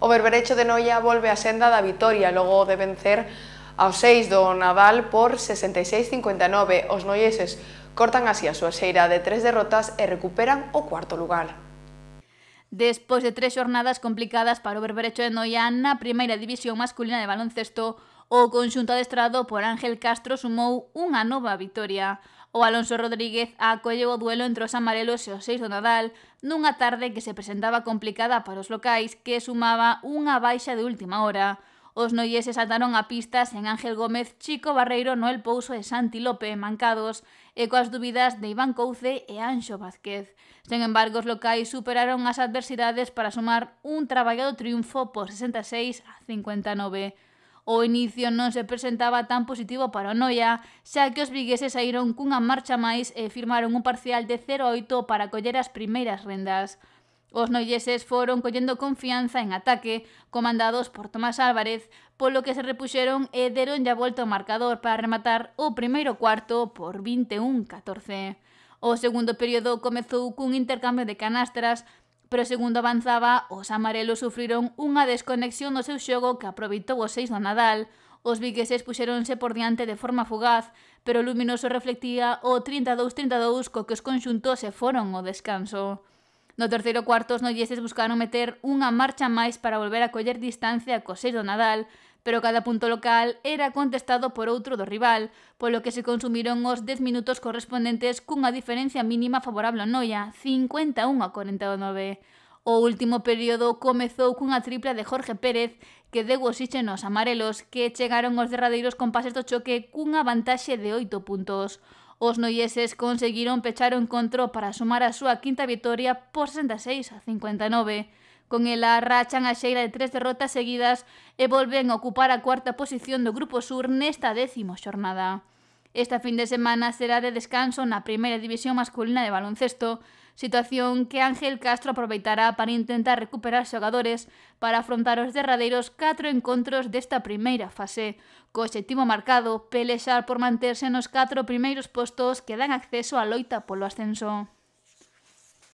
O Berberecho de Noia volve a senda da vitoria logo de vencer ao 6 do Nadal por 66-59. Os noieses cortan así a súa xeira de tres derrotas e recuperan o cuarto lugar despois de tres xornadas complicadas para o Berberecho de Noia na primeira división masculina de baloncesto, o conxunto adestrado por Ángel Castro sumou unha nova vitoria. O Alonso Rodríguez acolleu o duelo entre os amarelos e os seis do Nadal nunha tarde que se presentaba complicada para os locais que sumaba unha baixa de última hora. Os noieses ataron a pistas en Ángel Gómez, Chico Barreiro, Noel Pouso e Santi Lope mancados e coas dúbidas de Iván Couce e Anxo Vázquez. Sen embargo, os locais superaron as adversidades para sumar un traballado triunfo por 66 a 59. O inicio non se presentaba tan positivo para o Noia, xa que os vigueses saíron cunha marcha máis e firmaron un parcial de 0-8 para coller as primeiras rendas. Os noyeses foron collendo confianza en ataque, comandados por Tomás Álvarez, polo que se repuxeron e deronlle a volta o marcador para rematar o primeiro cuarto por 21-14. O segundo período comezou cun intercambio de canastras, pero segundo avanzaba, os amarelos sufriron unha desconexión no seu xogo que aproveitou o seis do Nadal. Os vigueses puxeronse por diante de forma fugaz, pero o luminoso reflectía o 32-32 co que os conxuntos se foron ao descanso. No terceiro cuarto, os noieses buscaron meter unha marcha máis para volver a coller distancia co seis do Nadal, pero cada punto local era contestado por outro do rival, polo que se consumiron os 10 minutos correspondentes cunha diferencia mínima favorable ao Noia, 51 a 49. O último período comezou cunha tripla de Jorge Pérez que deu os aos amarelos que chegaron aos derradeiros compases do choque cunha vantaxe de 8 puntos. Os noieses conseguiron pechar o encontro para sumar a súa quinta vitoria por 66 a 59. Con ela rachan a xeira de tres derrotas seguidas e volven a ocupar a cuarta posición do Grupo Sur nesta décimo xornada. Esta fin de semana será de descanso na primeira división masculina de baloncesto, situación que Ángel Castro aproveitará para intentar recuperar xogadores para afrontar os derradeiros 4 encontros desta primeira fase. Co objetivo marcado, pelexar por manterse nos 4 primeiros postos que dan acceso á loita polo ascenso.